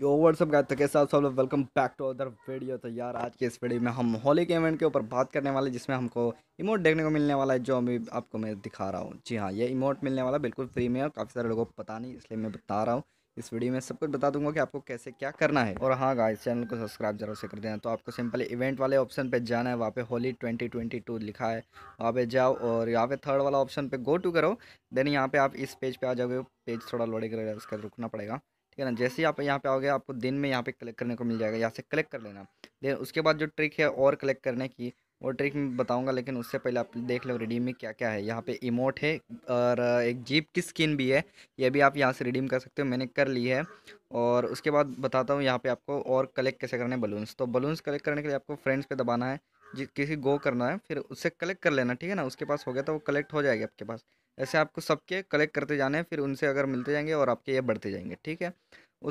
यो WhatsApp गाय तो कैसे आप सब लोग welcome back to other video तो यार आज के इस वीडियो में हम होली के इवेंट के ऊपर बात करने वाले जिसमें हमको इमोट देखने को मिलने वाला है जो अभी आपको मैं दिखा रहा हूँ जी हाँ ये इमोट मिलने वाला बिल्कुल फ्री में और काफ़ी सारे लोगों को पता नहीं इसलिए मैं बता रहा हूँ इस वीडियो में सब कुछ बता दूंगा कि आपको कैसे क्या करना है और हाँ गाय चैनल को सब्सक्राइब जरूर से कर देना तो आपको सिंपल इवेंट वाले ऑप्शन पर जाना है वहाँ पे होली ट्वेंटी लिखा है वहाँ पर जाओ और यहाँ पे थर्ड वाला ऑप्शन पर गो टू करो देन यहाँ पे आप इस पेज पर आ जाओगे पेज थोड़ा लोडे कर उसका रुकना पड़ेगा ठीक है ना जैसे ही आप यहाँ पे आओगे आपको दिन में यहाँ पे कलेक्ट करने को मिल जाएगा यहाँ से कलेक्ट कर लेना देन उसके बाद जो ट्रिक है और कलेक्ट करने की वो ट्रिक मैं बताऊँगा लेकिन उससे पहले आप देख लो रिडीम में क्या क्या है यहाँ पे इमोट है और एक जीप की स्किन भी है ये भी आप यहाँ से रिडीम कर सकते हो मैंने कर ली है और उसके बाद बताता हूँ यहाँ पर आपको और कलेक्ट कैसे करने बलून्स तो बलून्स कलेक्ट करने के लिए आपको फ्रेंड्स पर दबाना है किसी गो करना है फिर उससे कलेक्ट कर लेना ठीक है ना उसके पास हो गया तो वो कलेक्ट हो जाएगा आपके पास ऐसे आपको सबके कलेक्ट करते जाने हैं फिर उनसे अगर मिलते जाएंगे और आपके ये बढ़ते जाएंगे ठीक है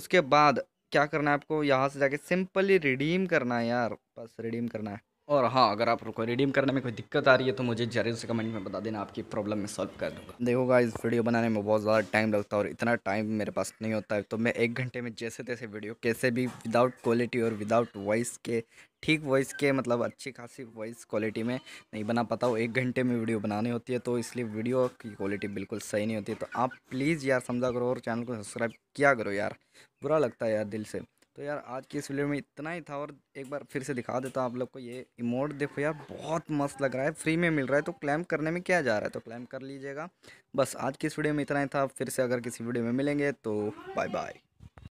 उसके बाद क्या करना है आपको यहाँ से जाके सिंपली रिडीम करना है यार बस रिडीम करना है और हाँ अगर आपको कोई रिडीम करने में कोई दिक्कत आ रही है तो मुझे जरूर से कमेंट में बता देना आपकी प्रॉब्लम में सॉल्व कर दूंगा देखोगा इस वीडियो बनाने में बहुत ज़्यादा टाइम लगता है और इतना टाइम मेरे पास नहीं होता है तो मैं एक घंटे में जैसे तैसे वीडियो कैसे भी विदाउट क्वालिटी और विदाउट वॉइस के ठीक वॉइस के मतलब अच्छी खासी वॉइस क्वालिटी में नहीं बना पाता हूँ एक घंटे में वीडियो बनानी होती है तो इसलिए वीडियो की क्वालिटी बिल्कुल सही नहीं होती तो आप प्लीज़ यार समझा करो और चैनल को सब्सक्राइब किया करो यार बुरा लगता है यार दिल से तो यार आज की इस वीडियो में इतना ही था और एक बार फिर से दिखा देता हूँ आप लोग को ये इमोट देखो यार बहुत मस्त लग रहा है फ्री में मिल रहा है तो क्लेम करने में क्या जा रहा है तो क्लेम कर लीजिएगा बस आज की इस वीडियो में इतना ही था फिर से अगर किसी वीडियो में मिलेंगे तो बाय बाय